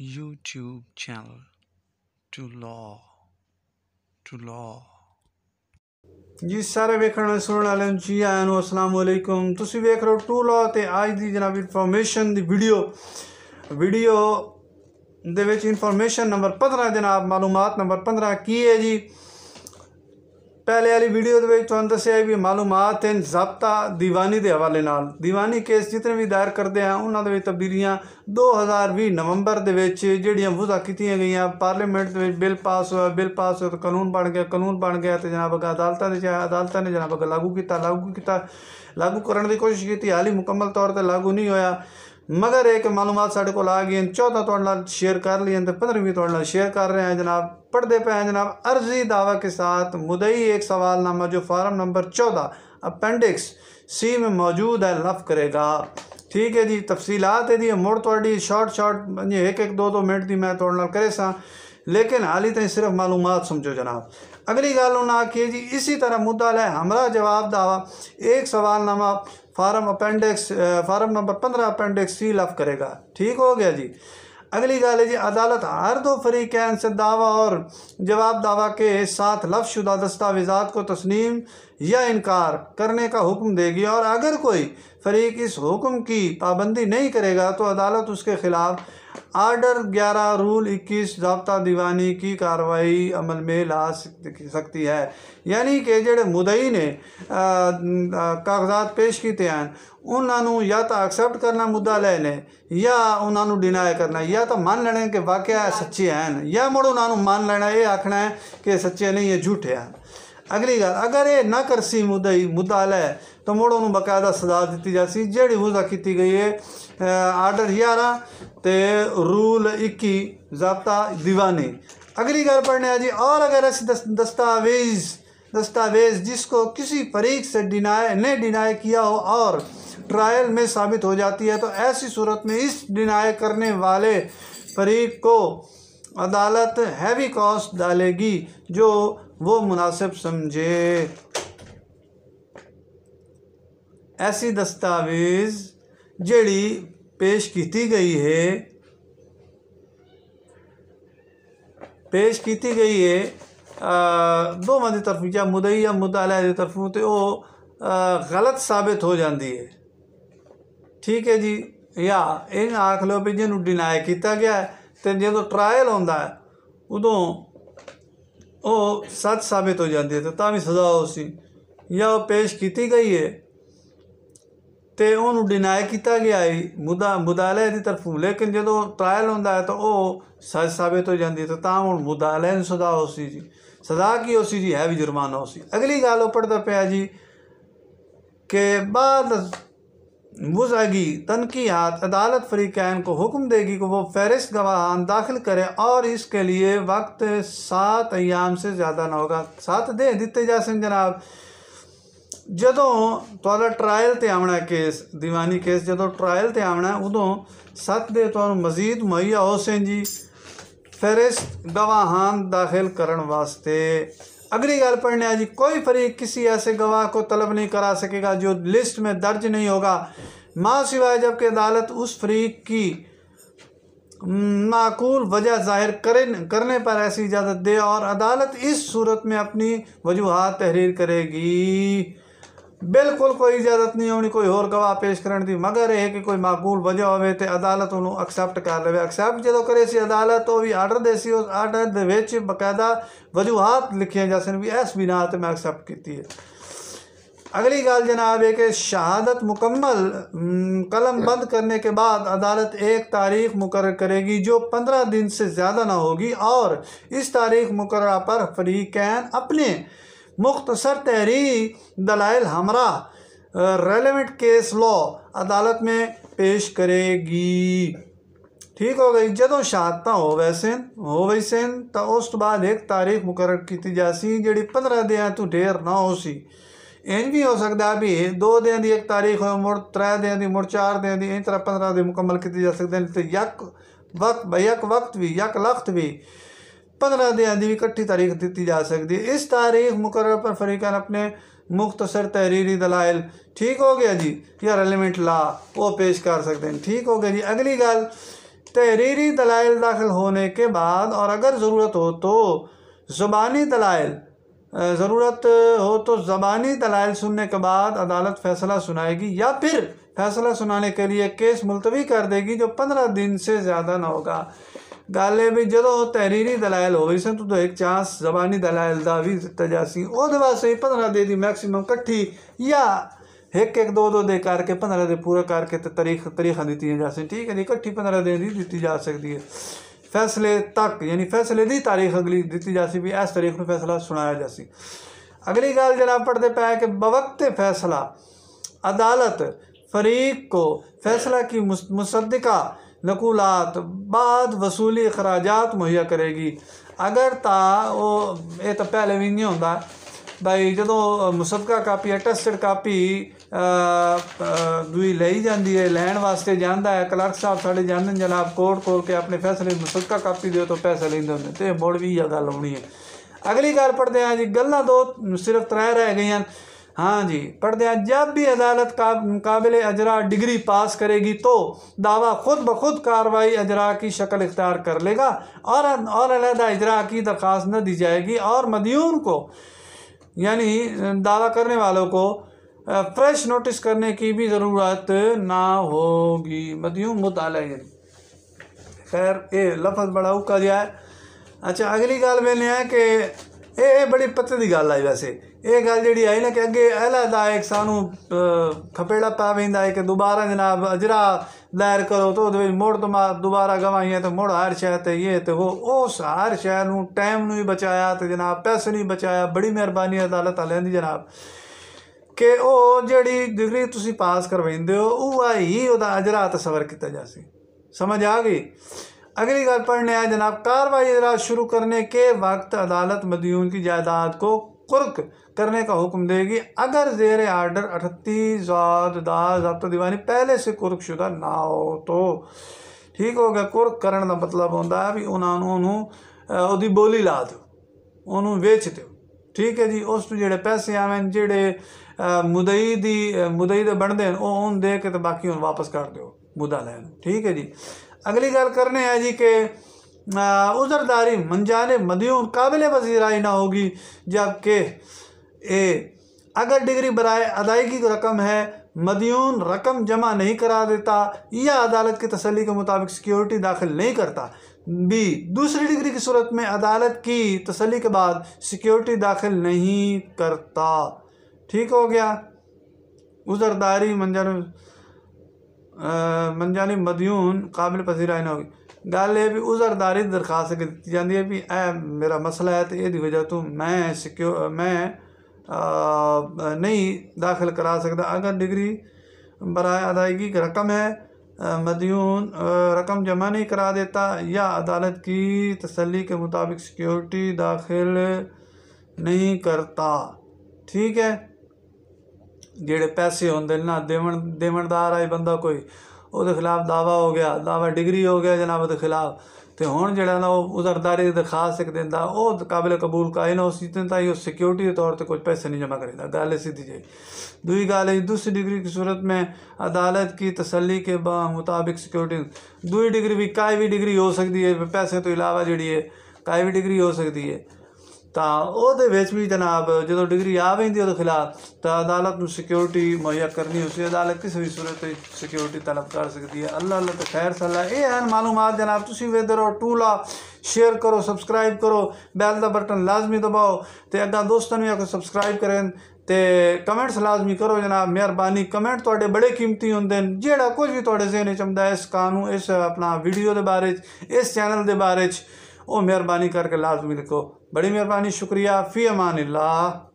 YouTube channel to law to law ਜੀ ਸਾਰੇ ਵੇਖਣ ਵਾਲੇ ਸੁਣਨ ਵਾਲਿਆਂ ਨੂੰ ਜੀ ਆਇਆਂ ਨੂੰ ਅਸਲਾਮ ਅਲੈਕੁਮ ਤੁਸੀਂ ਵੇਖ ਰਹੇ ਹੋ ਟੂ ਲਾਅ ਤੇ ਅੱਜ ਦੀ ਜਨਾਬ ਇਨਫੋਰਮੇਸ਼ਨ ਦੀ ਵੀਡੀਓ ਵੀਡੀਓ ਦੇ ਵਿੱਚ ਇਨਫੋਰਮੇਸ਼ਨ ਨੰਬਰ 15 ਜਨਾਬ ਮਾਲੂਮਾਤ ਨੰਬਰ 15 ਕੀ ਹੈ ਜੀ ਪਹਿਲੇ ਵਾਲੀ ਵੀਡੀਓ ਦੇ ਵਿੱਚ ਤੁਹਾਨੂੰ ਦੱਸਿਆ ਵੀ ਮਾਲੂਮਾਤ ਇਨ ਜ਼ਾਬਤਾ ਦੀਵਾਨੀ ਦੇ ਹਵਾਲੇ ਨਾਲ ਦੀਵਾਨੀ ਕੇਸ ਜਿਤਨੇ ਵੀ ਦਾਇਰ ਕਰਦੇ ਆ ਉਹਨਾਂ ਦੇ ਵਿੱਚ ਤਬਦੀਲੀਆਂ 2020 ਨਵੰਬਰ ਦੇ ਵਿੱਚ ਜਿਹੜੀਆਂ ਵਜ਼ਾ ਕੀਤੀਆਂ ਗਈਆਂ ਪਾਰਲੀਮੈਂਟ ਦੇ ਵਿੱਚ ਬਿੱਲ ਪਾਸ ਹੋਇਆ ਬਿੱਲ ਪਾਸ ਹੋਇਆ ਕਾਨੂੰਨ ਬਣ ਗਿਆ ਕਾਨੂੰਨ ਬਣ ਗਿਆ ਤੇ ਜਨਾਬ ਅਗਾ ਅਦਾਲਤਾਂ ਚਾਹ ਅਦਾਲਤਾਂ ਨੇ ਜਨਾਬ ਅਗਾ ਲਾਗੂ ਕੀਤਾ ਲਾਗੂ ਕੀਤਾ ਲਾਗੂ ਕਰਨ ਦੀ ਕੋਸ਼ਿਸ਼ ਕੀਤੀ ਹਾਲੀ ਮੁਕੰਮਲ ਤੌਰ ਤੇ ਲਾਗੂ ਨਹੀਂ ਹੋਇਆ ਮਗਰ ਇੱਕ ਮਾਲੂਮਾਤ ਸਾਡੇ ਕੋਲ ਆ ਗਈ 14 ਤੋਂ ਨਾਲ ਸ਼ੇਅਰ ਕਰ ਲਈ ਤੇ 15ਵੀਂ ਤੋਂ ਨਾਲ ਸ਼ੇਅਰ ਕਰ ਰਹੇ ਹਾਂ ਜਨਾਬ पर्दे पे हैं जनाब अर्जी दावा के साथ मुदई एक सवाल नामा जो फार्म नंबर चौदह अपेंडिक्स सी में मौजूद है लफ करेगा ठीक है जी तफसीलात है जी मुड़ थोड़ी शॉर्ट शॉर्ट एक एक दो दो मिनट की मैं थोड़े नाल करे सा लेकिन हाली तीन सिर्फ मालूम समझो जनाब अगली गल उन्हें आखिए जी इसी तरह मुद्दा है हमारा जवाब दावा एक सवालनामा फार्म अपेंडिक्स फार्म नंबर पंद्रह अपेंडिक्स सी लफ करेगा ठीक हो गया जी अगली गाल है जी अदालत हर दो फरीकैन से दावा और जवाब दावा के साथ लफ्शुदा दस्तावेजात को तस्नीम या इनकार करने का हुक्म देगी और अगर कोई फरीक इस हुक्म की पाबंदी नहीं करेगा तो अदालत उसके ख़िलाफ़ आर्डर 11 रूल 21 जबता दीवानी की कार्रवाई अमल में ला सकती है यानी कि जोड़े मुदई ने कागजात पेश किए हैं उन्होंने या तो एक्सेप्ट करना मुद्दा लेने या उन्होंने डिनाय करना या तो मान लेने कि वाकया सच्चे हैं या मुड़ उन्होंने मान लेना ये आखना है कि सच्चे नहीं है झूठे हैं ਅਗਲੀ ਗੱਲ ਅਗਰ ਇਹ ਨਾ ਕਰਸੀ ਮੁਦਈ तो ਤਾਂ उन्होंने बकायदा सजा दी जा सी ਜਿਹੜੀ ਵਜ਼ਾ की गई है आर्डर ग्यारह तो रूल इक्की जबता दीवानी अगली गल पढ़ने जी और अगर दस, दस्तावेज़ दस्तावेज़ जिसको किसी फरीक से डिनाए ने डिनाई किया हो और ट्रायल में साबित हो जाती है तो ऐसी सूरत में इस डिनाय करने वाले फरीक को अदालत हैवी कॉस्ट डालेगी जो वो मुनासिब समझे ਐਸੀ ਦਸਤਾਵੇਜ਼ ਜਿਹੜੀ ਪੇਸ਼ ਕੀਤੀ ਗਈ ਹੈ ਪੇਸ਼ ਕੀਤੀ ਗਈ ਹੈ ਦੋਵਾਂ ਦੀ ਤਰਫ ਜਾਂ ਮੁਦਈ ਜਾਂ ਮੁਤਾਲਾ ਦੀ ਤਰਫੋਂ ਤੇ ਉਹ ਗਲਤ ਸਾਬਤ ਹੋ ਜਾਂਦੀ ਹੈ ਠੀਕ ਹੈ ਜੀ ਜਾਂ ਇਹ ਆਖ ਲੋ ਵੀ ਜਿਹਨੂੰ ਡਿਨਾਈ ਕੀਤਾ ਗਿਆ ਤੇ ਜਦੋਂ ਟ੍ਰਾਇਲ ਹੁੰਦਾ ਉਦੋਂ ਉਹ ਸੱਚ ਸਾਬਤ ਹੋ ਜਾਂਦੀ ਹੈ ਤਾਂ ਵੀ ਸਜ਼ਾ ਹੋ ਸੀ ਜਾਂ ਉਹ ਪੇਸ਼ ਕੀਤੀ ਗਈ ਹੈ ਤੇ ਉਹਨੂੰ ਡਿਨਾਈ ਕੀਤਾ ਗਿਆ ਹੈ ਮੁਦਾ ਮੁਦਾਲੇ ਦੀ ਤਰਫੋਂ ਲੇਕਿਨ ਜਦੋਂ ਟ੍ਰਾਇਲ ਹੁੰਦਾ ਹੈ ਤਾਂ ਉਹ ਸੱਚ ਸਾਬਤ ਹੋ ਜਾਂਦੀ ਹੈ ਤਾਂ ਹੁਣ ਮੁਦਾਲੇ ਨੂੰ ਸਜ਼ਾ ਹੋ ਸੀ ਜੀ ਸਜ਼ਾ ਕੀ ਹੋ ਸੀ ਜੀ ਹੈ ਵੀ ਜੁਰਮਾਨਾ ਹੋ ਸੀ ਅਗਲੀ ਗੱਲ ਉਹ ਪੜਦਾ ਪਿਆ ਜੀ ਕਿ ਬਾਅਦ बुजगी तनकियात अदालत फरी कैन को हुक्म देगी कि वो फहरिस्त गवाहान दाखिल करें और इसके लिए वक्त सात अयाम से ज़्यादा ना होगा सात दे दिते जा सिंह जनाब जदों ਤੁਹਾਡਾ ट्रायल ते ਆਉਣਾ केस दीवानी केस जदों ट्रायल ते ਆਉਣਾ उदों सत दे तो मजीद मुहैया हो सें जी फहरिस्त गवाहान दाखिल करण वास्ते अगली गल पढ़ने जी कोई फरीक किसी ऐसे गवाह को तलब नहीं करा सकेगा जो लिस्ट में दर्ज नहीं होगा माँ सिवाय जबकि अदालत उस फरीक की माकूल वजह जाहिर करें करने पर ऐसी इजाज़त दे और अदालत इस सूरत में अपनी वजूहत तहरीर करेगी बिल्कुल कोई इजाजत नहीं होनी कोई होर गवाह पेश कर मगर यह कि कोई माकूल वजह हो अदालत उन्होंने अक्सैप्ट कर ले एक्सैप्ट जो करे अदालत तो भी आर्डर दे उस आर्डर बकायदा वजूहत लिखी जा सन भी इस बिना तो मैं अक्सैप्ट की है अगली गल जनाब है कि शहादत मुकम्मल कलम बंद करने के बाद अदालत एक तारीख मुकर करेगी जो पंद्रह दिन से ज़्यादा ना होगी और इस तारीख मुकर पर फरीकैन अपने मुख्तसर तहरीक दलाइल हमरा रेलिवेंट केस लॉ अदालत में पेश करेगी ठीक हो गई जदों शहादत हो होवे हो गई सिन तो उस तो बाद एक तारीख मुकर की जा सी जी पंद्रह दिन तू ढेर ना हो सी ਇੰਜ भी हो ਸਕਦਾ भी दो दिन की एक तारीख हो मुड़ ਤਰੇ दिन की मुड़ चार दिन की इन तरह पंद्रह दिन मुकम्मल ਕੀਤੀ ਜਾ ਸਕਦੇ ਨੇ ਤੇ यक ਵਕਤ ਬਯਕ ਵਕਤ ਵੀ ਯਕ ਲਖਤ ਵੀ पंद्रह दिन आदि इकट्ठी तारीख दी जा सकती है इस तारीख मुकर पर फरीकान अपने मुख्तसर तहरीरी दलाइल ठीक हो गया जी या रेलिमेंट ला वो पेश कर सकते हैं ठीक हो गया जी अगली गल तहरीरी दलाइल दाखिल होने के बाद और अगर ज़रूरत हो तो ज़ुबानी दलाइल ज़रूरत हो तो ज़बानी दलाइल सुनने के बाद अदालत फ़ैसला सुनाएगी या फिर फैसला सुनाने के लिए केस मुलतवी कर देगी जो पंद्रह दिन से ज़्यादा ना होगा गल ਇਹ ਵੀ ਜਦੋਂ ਤਹਿਰੀਰੀ ਦਲਾਇਲ ਹੋਵੇ ਸਨ ਤੋ ਇੱਕ ਚਾਂਸ ਜ਼ਬਾਨੀ ਦਲਾਇਲ ਦਾ ਵੀ ਦਿੱਤਾ ਸੀ ਉਹਦੇ ਵਾਸਤੇ 15 ਦੇ ਦੀ ਮੈਕਸਿਮਮ ਇਕੱਠੀ ਜਾਂ एक एक दो दो दे करके पंद्रह दे पूरा करके तो तारीख तरीखा दी जा सकती ठीक है इकट्ठी पंद्रह दिन की दी जा सकती है फैसले तक यानी फैसले की तारीख अगली दी जा सी भी इस तारीख में फैसला सुनाया जा सी अगली गल जरा पढ़ते पै कि बवक्त फैसला अदालत फरीक को फैसला की मुस मुसदा ਨਕੂਲਾਤ ਬਾਅਦ ਵਸੂਲੀ ਖਰਾਜਾਤ ਮੁਹਿਆ ਕਰੇਗੀ ਅਗਰ ਤਾਂ ਉਹ ਇਹ ਤਾਂ ਪਹਿਲੇ ਵੀ ਨਹੀਂ ਹੁੰਦਾ ਭਾਈ ਜਦੋਂ ਮੁਸਦਕਾ ਕਾਪੀ ਅਟੈਸਟਡ ਕਾਪੀ ਦੂਈ ਲਈ ਜਾਂਦੀ ਹੈ ਲੈਣ ਵਾਸਤੇ ਜਾਂਦਾ ਹੈ ਕਲਰਕ ਸਾਹਿਬ ਸਾਡੇ ਜਾਣਨ ਜਨਾਬ ਕੋਰਟ ਕੋਲ ਕੇ ਆਪਣੇ ਫੈਸਲੇ ਮੁਸਦਕਾ ਕਾਪੀ ਦਿਓ ਤਾਂ ਪੈਸੇ ਲੈਂਦੇ ਹੁੰਦੇ ਤੇ ਮੋੜ ਵੀ ਇਹ ਗੱਲ ਆਉਣੀ ਹੈ ਅਗਲੀ ਗੱਲ ਪੜਦੇ ਆ ਜੀ ਗੱਲਾਂ ਦੋ ਸਿਰਫ ਤਰੇ ਰਹਿ ਗਈਆਂ हाँ जी पर्दा जब भी अदालत का काबिल अजरा डिग्री पास करेगी तो दावा खुद ब खुद कार्रवाई अजरा की शक्ल इख्तियार कर लेगा और और अलहदा अजरा की दरख्वास्त न दी जाएगी और मदयून को यानी दावा करने वालों को फ्रेश नोटिस करने की भी ज़रूरत ना होगी मदयून मुताल खैर ये लफ्ज़ बढ़ाऊ का जाए है अच्छा अगली गाल मैंने कि ਇਹ ਬੜੀ ਪੱਤੇ ਦੀ ਗੱਲ ਆਈ ਵੈਸੇ ਇਹ ਗੱਲ ਜਿਹੜੀ ਆਈ ਨਾ ਕਿ ਅੱਗੇ ਇੱਕ ਸਾਨੂੰ ਖਪੇੜਾ ਪਾਵੇਂਦਾ ਹੈ ਕਿ ਦੁਬਾਰਾ ਜਨਾਬ ਅਜਰਾ ਦਾਇਰ ਕਰੋ ਤਾਂ ਉਹਦੇ ਵਿੱਚ ਮੋੜ ਤੋਂ ਦੁਬਾਰਾ ਗਵਾਈਆਂ ਤੇ ਮੋੜ ਹਰ ਸ਼ਹਿ ਤੇ ਇਹ ਤੇ ਉਹ ਉਸ ਹਰ ਸ਼ਹਿ ਨੂੰ ਟਾਈਮ ਨੂੰ ਹੀ ਬਚਾਇਆ ਤੇ ਜਨਾਬ ਪੈਸੇ ਨਹੀਂ ਬਚਾਇਆ ਬੜੀ ਮਿਹਰਬਾਨੀ ਅਦਾਲਤ ਵਾਲਿਆਂ ਦੀ ਜਨਾਬ ਕਿ ਉਹ ਜਿਹੜੀ ਡਿਗਰੀ ਤੁਸੀਂ ਪਾਸ ਕਰਵਾਉਂਦੇ ਹੋ ਉਹ ਆਹੀ ਉਹਦਾ ਅਜਰਾ ਤਸਵਰ ਕੀਤਾ ਜਾਸੀ ਸਮਝ ਆ ਗਈ अगली गल पढ़ने आए जनाब कार्रवाई इजराज शुरू करने के वक्त अदालत मदयून की जायदाद को कुर्क करने का हुक्म देगी अगर जेर आर्डर अठतीस जब्त दीवानी पहले से कुर्क शुदा ना हो तो ਠੀਕ ਹੋ ਗਿਆ ਕੁਰਕ ਕਰਨ ਦਾ ਮਤਲਬ ਹੁੰਦਾ ਹੈ ਵੀ ਉਹਨਾਂ ਨੂੰ ਉਹਨੂੰ ਉਹਦੀ ਬੋਲੀ ਲਾ ਦਿਓ ਉਹਨੂੰ ਵੇਚ ਦਿਓ ਠੀਕ ਹੈ ਜੀ ਉਸ ਤੋਂ ਜਿਹੜੇ ਪੈਸੇ ਆਵਣ ਜਿਹੜੇ ਮੁਦਈ ਦੀ ਮੁਦਈ ਦੇ ਬਣਦੇ ਨੇ ਉਹ ਉਹਨ ਦੇ ਕੇ ਤੇ ਬਾਕੀ ਉਹਨੂੰ ਵਾਪਸ ਕਰ ਦਿਓ ਮੁਦਾ ਲੈਣ ਠੀਕ ਹੈ ਜੀ अगली ਗੱਲ करने ਹੈ के उज़रदारी ਉਜ਼ਰਦਾਰੀ ਮਨਜਾਨੇ काबिल ਕਾਬਿਲ ਵਜ਼ੀਰਾਈ ना होगी जबकि ए अगर डिग्री बरए अदायगी की रकम है मदयून रकम जमा नहीं करा देता या अदालत की तसली के मुताबिक सिक्योरिटी दाखिल नहीं करता बी दूसरी डिग्री की सूरत में अदालत की तसली के बाद सिक्योरिटी दाखिल नहीं करता ठीक हो गया उजरदारी मंजर मनजानी मदयून काबिल पसीरा ना होगी गल ये भी उजरदारी दी दरखास्त कीती जाती है भी ए मेरा मसला है तो यदि वजह तू मैं सिक्यो आ, नहीं दाखिल करा सकता अगर डिग्री बरए अदायगी की रकम है मदयून रकम जमा नहीं करा देता या अदालत की तसली के मुताबिक सिक्योरिटी दाखिल नहीं करता ठीक है ਜਿਹੜੇ ਪੈਸੇ ਹੁੰਦੇ ਨਾ ਦੇਵਣ ਦੇਵਣਦਾਰ ਆਏ ਬੰਦਾ ਕੋਈ ਉਹਦੇ ਖਿਲਾਫ ਦਾਵਾ ਹੋ ਗਿਆ ਦਾਵਾ ਡਿਗਰੀ ਹੋ ਗਿਆ ਜਨਾਬ ਦੇ ਖਿਲਾਫ ਤੇ ਹੁਣ ਜਿਹੜਾ ਨਾ ਉਹ ਉਧਰਦਾਰੀ ਦੀ ਦਰਖਾਸਤ ਦਿੰਦਾ ਉਹ ਕਾਬਿਲ ਕਬੂਲ ਕਾਇਨ ਉਸ ਜਿੱਤਨ ਤਾਂ ਉਹ ਸਿਕਿਉਰਿਟੀ ਦੇ ਤੌਰ ਤੇ ਕੁਝ ਪੈਸੇ ਨਹੀਂ ਜਮਾ ਕਰੇਗਾ ਗੱਲ ਸਿੱਧੀ ਜੇ ਦੂਈ ਗੱਲ ਹੈ ਦੂਸਰੀ ਡਿਗਰੀ ਦੀ ਸੂਰਤ सूरत ਅਦਾਲਤ अदालत ਤਸੱਲੀ ਕੇ ਬਾ मुताबिक ਸਿਕਿਉਰਿਟੀ ਦੂਈ ਡਿਗਰੀ ਵੀ ਕਾਇ ਵੀ ਡਿਗਰੀ ਹੋ ਸਕਦੀ ਹੈ ਪੈਸੇ ਤੋਂ ਇਲਾਵਾ ਜਿਹੜੀ ਹੈ ਕਾਇ ਵੀ ਡਿਗਰੀ ਹੋ ਸਕਦੀ ਹੈ ਤਾਂ ਉਹਦੇ ਵਿੱਚ ਵੀ ਜਨਾਬ ਜਦੋਂ ਡਿਗਰੀ ਆ ਵੈਂਦੀ ਉਹਦੇ ਖਿਲਾਫ ਤਾਂ ਅਦਾਲਤ ਨੂੰ ਸਿਕਿਉਰਿਟੀ ਮੁਹੱਈਆ ਕਰਨੀ ਹੁੰਦੀ ਹੈ ਅਦਾਲਤ ਕਿਸੇ ਵੀ ਸੂਰਤ ਵਿੱਚ ਸਿਕਿਉਰਿਟੀ ਤਲਬ ਕਰ ਸਕਦੀ ਹੈ ਅੱਲਾਹ ਅੱਲਾਹ ਤੇ ਖੈਰ ਸਲਾ ਇਹ ਹਨ ਮਾਲੂਮਾਤ ਜਨਾਬ ਤੁਸੀਂ ਵੇਦਰ ਔਰ ਟੂਲਾ ਸ਼ੇਅਰ ਕਰੋ ਸਬਸਕ੍ਰਾਈਬ ਕਰੋ ਬੈਲ ਦਾ ਬਟਨ ਲਾਜ਼ਮੀ ਦਬਾਓ ਤੇ ਅੱਗਾ ਦੋਸਤਾਂ ਨੂੰ ਆਖੋ ਸਬਸਕ੍ਰਾਈਬ ਕਰਨ ਤੇ ਕਮੈਂਟਸ ਲਾਜ਼ਮੀ ਕਰੋ ਜਨਾਬ ਮਿਹਰਬਾਨੀ ਕਮੈਂਟ ਤੁਹਾਡੇ ਬੜੇ ਕੀਮਤੀ ਹੁੰਦੇ ਨੇ ਜਿਹੜਾ ਕੁਝ ਵੀ ਤੁਹਾਡੇ ਜ਼ਿਹਨ ਵਿੱਚ ਹੈ ਇਸ ਕਾਨੂੰ ਇਸ ਆਪਣਾ ਵੀਡੀਓ ਦੇ ਬਾਰੇ ਇਸ ਚੈਨਲ ਦੇ ਬਾਰੇ ओ मेहरबानी करके लाजमी लिखो बड़ी मेहरबानी शुक्रिया फ़ी अमान ला